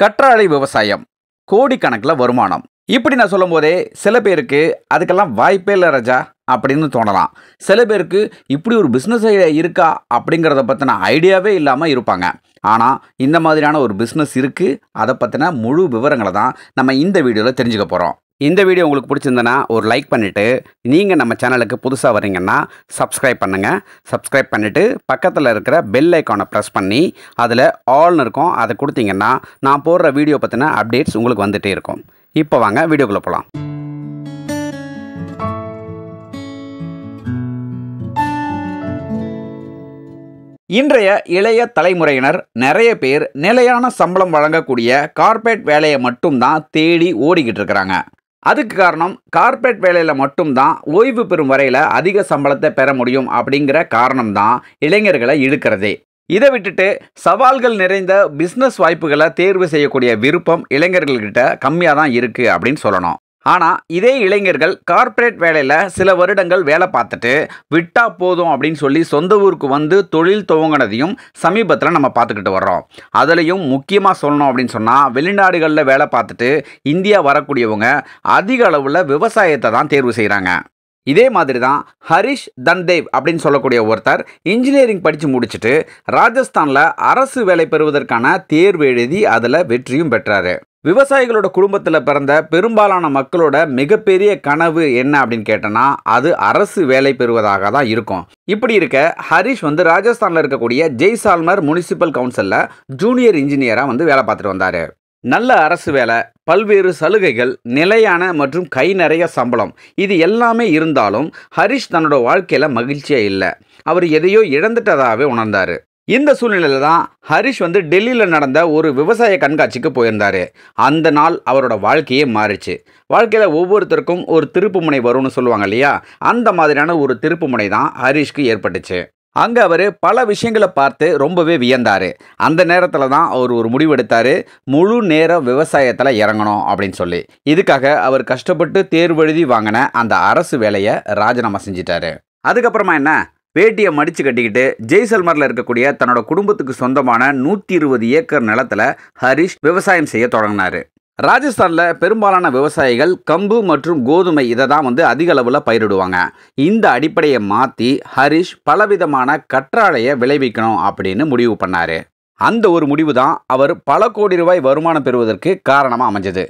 கற்றாழை விவசாயம் கோடிக்கணக்கில் வருமானம் இப்படி நான் சொல்லும் போதே சில பேருக்கு அதுக்கெல்லாம் வாய்ப்பே இல்லை ரஜா அப்படின்னு தோணலாம் சில பேருக்கு இப்படி ஒரு பிஸ்னஸ் இருக்கா அப்படிங்கிறத பற்றின ஐடியாவே இல்லாமல் இருப்பாங்க ஆனால் இந்த மாதிரியான ஒரு பிஸ்னஸ் இருக்குது அதை பற்றின முழு விவரங்களை தான் நம்ம இந்த வீடியோவில் தெரிஞ்சுக்க போகிறோம் இந்த வீடியோ உங்களுக்கு பிடிச்சிருந்தனா ஒரு லைக் பண்ணிவிட்டு நீங்கள் நம்ம சேனலுக்கு புதுசாக வரீங்கன்னா சப்ஸ்கிரைப் பண்ணுங்கள் சப்ஸ்கிரைப் பண்ணிவிட்டு பக்கத்தில் இருக்கிற பெல் ஐக்கானை ப்ரெஸ் பண்ணி அதில் ஆல்னு இருக்கும் அதை கொடுத்தீங்கன்னா நான் போடுற வீடியோ பற்றின அப்டேட்ஸ் உங்களுக்கு வந்துகிட்டே இருக்கும் இப்போ வாங்க வீடியோக்குள்ளே போகலாம் இன்றைய இளைய தலைமுறையினர் நிறைய பேர் நிலையான சம்பளம் வழங்கக்கூடிய கார்பரேட் வேலையை மட்டும்தான் தேடி ஓடிக்கிட்டு இருக்கிறாங்க அதுக்கு காரணம் கார்ப்பரேட் வேலையில் மட்டும்தான் ஓய்வு பெறும் வரையில் அதிக சம்பளத்தை பெற முடியும் அப்படிங்கிற காரணம் தான் இளைஞர்களை இழுக்கிறதே இதை விட்டுட்டு சவால்கள் நிறைந்த பிஸ்னஸ் வாய்ப்புகளை தேர்வு செய்யக்கூடிய விருப்பம் இளைஞர்கள்கிட்ட கம்மியாக தான் இருக்குது அப்படின்னு சொல்லணும் ஆனால் இதே இளைஞர்கள் கார்ப்பரேட் வேலையில் சில வருடங்கள் வேலை பார்த்துட்டு விட்டா போதும் அப்படின்னு சொல்லி சொந்த ஊருக்கு வந்து தொழில் துவங்கினதையும் சமீபத்தில் நம்ம பார்த்துக்கிட்டு வர்றோம் அதுலேயும் முக்கியமாக சொல்லணும் அப்படின்னு சொன்னால் வெளிநாடுகளில் வேலை பார்த்துட்டு இந்தியா வரக்கூடியவங்க அதிக அளவில் விவசாயத்தை தான் தேர்வு செய்கிறாங்க இதே மாதிரி தான் ஹரிஷ் தன்தேவ் அப்படின்னு சொல்லக்கூடிய ஒருத்தர் இன்ஜினியரிங் படித்து முடிச்சுட்டு ராஜஸ்தானில் அரசு வேலை பெறுவதற்கான தேர்வு எழுதி அதில் வெற்றியும் பெற்றார் விவசாயிகளோட குடும்பத்தில் பிறந்த பெரும்பாலான மக்களோட மிகப்பெரிய கனவு என்ன அப்படின்னு கேட்டோன்னா அது அரசு வேலை பெறுவதாக தான் இருக்கும் இப்படி இருக்க ஹரிஷ் வந்து ராஜஸ்தானில் இருக்கக்கூடிய ஜெய்சால்மர் முனிசிபல் கவுன்சிலில் ஜூனியர் இன்ஜினியராக வந்து வேலை பார்த்துட்டு வந்தார் நல்ல அரசு வேலை பல்வேறு சலுகைகள் நிலையான மற்றும் கை நிறைய சம்பளம் இது எல்லாமே இருந்தாலும் ஹரிஷ் தன்னோட வாழ்க்கையில் மகிழ்ச்சியாக இல்லை அவர் எதையோ இழந்துட்டதாகவே உணர்ந்தார் இந்த சூழ்நிலையில் தான் ஹரிஷ் வந்து டெல்லியில் நடந்த ஒரு விவசாய கண்காட்சிக்கு போயிருந்தார் அந்த நாள் அவரோட வாழ்க்கையே மாறிச்சு வாழ்க்கையில் ஒவ்வொருத்தருக்கும் ஒரு திருப்பு முனை வரும்னு சொல்லுவாங்க இல்லையா அந்த மாதிரியான ஒரு திருப்பு முனை தான் ஹரிஷ்க்கு ஏற்பட்டுச்சு அங்கே அவர் பல விஷயங்களை பார்த்து ரொம்பவே வியந்தார் அந்த நேரத்தில் தான் அவர் ஒரு முடிவெடுத்தார் முழு நேரம் விவசாயத்தில் இறங்கணும் அப்படின்னு சொல்லி இதுக்காக அவர் கஷ்டப்பட்டு தேர்வெழுதி வாங்கின அந்த அரசு வேலையை ராஜினாமா செஞ்சிட்டாரு அதுக்கப்புறமா என்ன பேட்டியை மடித்து கட்டிக்கிட்டு ஜெய்சல்மரில் இருக்கக்கூடிய தன்னோட குடும்பத்துக்கு சொந்தமான நூற்றி இருபது ஏக்கர் நிலத்தில் ஹரிஷ் விவசாயம் செய்ய தொடங்கினார் ராஜஸ்தானில் பெரும்பாலான விவசாயிகள் கம்பு மற்றும் கோதுமை இதை தான் வந்து அதிக அளவில் பயிரிடுவாங்க இந்த அடிப்படையை மாற்றி ஹரிஷ் பலவிதமான கற்றாழையை விளைவிக்கணும் அப்படின்னு முடிவு பண்ணார் அந்த ஒரு முடிவு தான் அவர் பல கோடி ரூபாய் வருமானம் பெறுவதற்கு காரணமாக அமைஞ்சது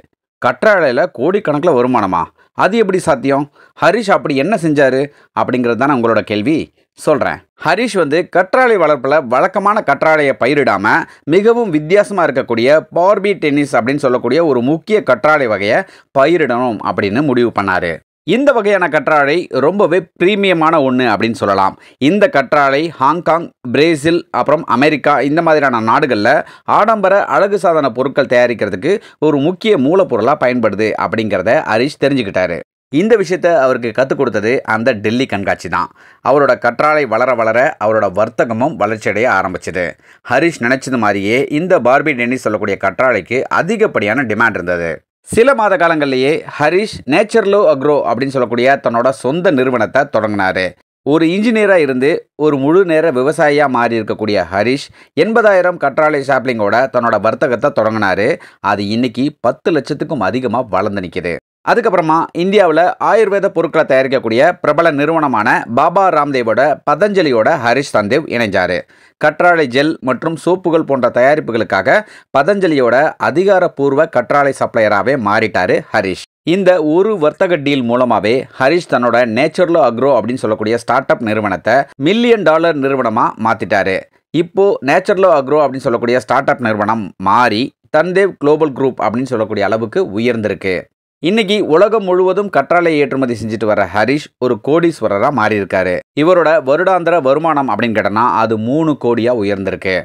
கற்றாழையில் கோடிக்கணக்கில் வருமானமா அது எப்படி சாத்தியம் ஹரிஷ் அப்படி என்ன செஞ்சார் அப்படிங்கிறது தானே உங்களோட கேள்வி சொல்கிறேன் ஹரிஷ் வந்து கற்றாழை வளர்ப்பில் வழக்கமான கற்றாழையை பயிரிடாமல் மிகவும் வித்தியாசமாக இருக்கக்கூடிய பார்பி டென்னிஸ் அப்படின்னு சொல்லக்கூடிய ஒரு முக்கிய கற்றாழை வகையை பயிரிடணும் அப்படின்னு முடிவு பண்ணார் இந்த வகையான கற்றாழை ரொம்பவே ப்ரீமியமான ஒன்று அப்படின்னு சொல்லலாம் இந்த கற்றாழை ஹாங்காங் பிரேசில் அப்புறம் அமெரிக்கா இந்த மாதிரியான நாடுகளில் ஆடம்பர அழகு சாதன பொருட்கள் தயாரிக்கிறதுக்கு ஒரு முக்கிய மூலப்பொருளாக பயன்படுது அப்படிங்கிறத ஹரிஷ் தெரிஞ்சுக்கிட்டாரு இந்த விஷயத்தை அவருக்கு கற்றுக் கொடுத்தது அந்த டெல்லி கண்காட்சி தான் அவரோட கற்றாழை வளர வளர அவரோட வர்த்தகமும் வளர்ச்சியடைய ஆரம்பிச்சது ஹரிஷ் நினச்சது மாதிரியே இந்த பார்பி டென்னிஸ் சொல்லக்கூடிய கற்றாழைக்கு அதிகப்படியான டிமாண்ட் இருந்தது சில மாத காலங்களிலேயே ஹரிஷ் நேச்சர்லோ அக்ரோ அப்படின்னு சொல்லக்கூடிய தன்னோட சொந்த நிறுவனத்தை தொடங்கினார் ஒரு இன்ஜினியராக இருந்து ஒரு முழு நேர விவசாயியாக மாறி இருக்கக்கூடிய ஹரிஷ் எண்பதாயிரம் கற்றாழை சாப்பிளிங்கோட தன்னோட வர்த்தகத்தை தொடங்கினார் அது இன்னைக்கு பத்து லட்சத்துக்கும் அதிகமாக வளர்ந்து நிற்கிது அதுக்கப்புறமா இந்தியாவில் ஆயுர்வேத பொருட்களை தயாரிக்கக்கூடிய பிரபல நிறுவனமான பாபா ராம்தேவோட பதஞ்சலியோட ஹரிஷ் தந்தேவ் இணைஞ்சார் கற்றாழை ஜெல் மற்றும் சோப்புகள் போன்ற தயாரிப்புகளுக்காக பதஞ்சலியோட அதிகாரப்பூர்வ கற்றாழை சப்ளையராகவே மாறிட்டார் ஹரிஷ் இந்த ஒரு வர்த்தக டீல் மூலமாகவே ஹரிஷ் தன்னோட நேச்சுரலோ அக்ரோ அப்படின்னு சொல்லக்கூடிய ஸ்டார்ட் அப் நிறுவனத்தை மில்லியன் டாலர் நிறுவனமாக மாற்றிட்டாரு இப்போது நேச்சுரலோ அக்ரோ அப்படின்னு சொல்லக்கூடிய ஸ்டார்ட் அப் நிறுவனம் மாறி தந்தேவ் குளோபல் குரூப் அப்படின்னு சொல்லக்கூடிய அளவுக்கு உயர்ந்திருக்கு இன்னைக்கு உலகம் முழுவதும் கற்றாழை ஏற்றுமதி செஞ்சுட்டு வர ஹரிஷ் ஒரு கோடீஸ்வரராக மாறியிருக்காரு இவரோட வருடாந்திர வருமானம் அப்படின்னு கேட்டனா அது மூணு கோடியாக உயர்ந்திருக்கு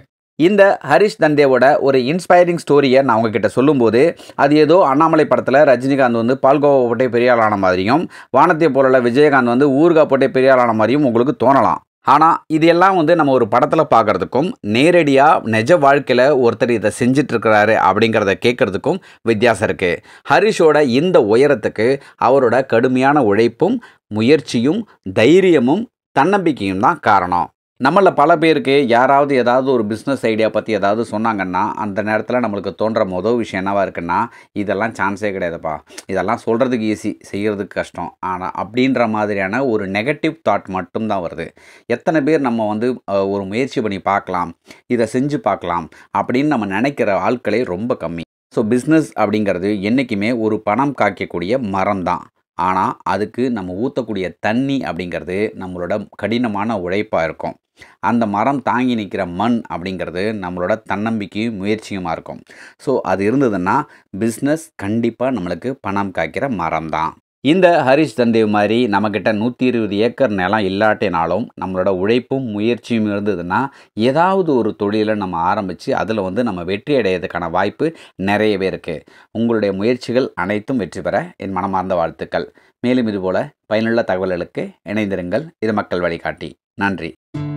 இந்த ஹரிஷ் தந்தேவோட ஒரு இன்ஸ்பைரிங் ஸ்டோரியை நான் உங்ககிட்ட சொல்லும்போது அது ஏதோ அண்ணாமலை படத்தில் ரஜினிகாந்த் வந்து பால்கோவா போட்டே பெரியாளான மாதிரியும் வானத்தை போலல விஜயகாந்த் வந்து ஊர்கா போட்டே பெரியாளான மாதிரியும் உங்களுக்கு தோணலாம் ஆனால் இதெல்லாம் வந்து நம்ம ஒரு படத்தில் பார்க்குறதுக்கும் நேரடியாக நிஜ வாழ்க்கையில் ஒருத்தர் இதை செஞ்சிட்ருக்கிறாரு அப்படிங்கிறத கேட்குறதுக்கும் வித்தியாசம் இருக்குது ஹரிஷோட இந்த உயரத்துக்கு அவரோட கடுமையான உழைப்பும் முயற்சியும் தைரியமும் தன்னம்பிக்கையும் தான் காரணம் நம்மளில் பல பேருக்கு யாராவது ஏதாவது ஒரு பிஸ்னஸ் ஐடியா பற்றி ஏதாவது சொன்னாங்கன்னா அந்த நேரத்தில் நம்மளுக்கு தோன்ற மொதல் விஷயம் என்னவாக இருக்குன்னா இதெல்லாம் சான்ஸே கிடையாதுப்பா இதெல்லாம் சொல்கிறதுக்கு ஈஸி செய்கிறதுக்கு கஷ்டம் ஆனால் அப்படின்ற மாதிரியான ஒரு நெகட்டிவ் தாட் மட்டும்தான் வருது எத்தனை பேர் நம்ம வந்து ஒரு முயற்சி பண்ணி பார்க்கலாம் இதை செஞ்சு பார்க்கலாம் அப்படின்னு நம்ம நினைக்கிற ஆட்களே ரொம்ப கம்மி ஸோ பிஸ்னஸ் அப்படிங்கிறது என்றைக்குமே ஒரு பணம் காக்கக்கூடிய மரம் தான் ஆனால் அதுக்கு நம்ம ஊற்றக்கூடிய தண்ணி அப்படிங்கிறது நம்மளோட கடினமான உழைப்பாக இருக்கும் அந்த மரம் தாங்கி நிற்கிற மண் அப்படிங்கிறது நம்மளோட தன்னம்பிக்கையும் முயற்சியுமாக இருக்கும் ஸோ அது இருந்ததுன்னா பிஸ்னஸ் கண்டிப்பாக நம்மளுக்கு பணம் காய்க்கிற மரம் தான் இந்த ஹரிஷ் தந்தேவ் மாதிரி நம்மக்கிட்ட நூற்றி இருபது ஏக்கர் நிலம் இல்லாட்டினாலும் நம்மளோட உழைப்பும் முயற்சியும் இருந்ததுன்னா ஏதாவது ஒரு தொழிலை நம்ம ஆரம்பித்து அதில் வந்து நம்ம வெற்றி அடையிறதுக்கான வாய்ப்பு நிறையவே இருக்குது உங்களுடைய முயற்சிகள் அனைத்தும் வெற்றி பெற என் மனமார்ந்த வாழ்த்துக்கள் மேலும் இதுபோல் பயனுள்ள தகவல்களுக்கு இணைந்திருங்கள் இது மக்கள் வழிகாட்டி நன்றி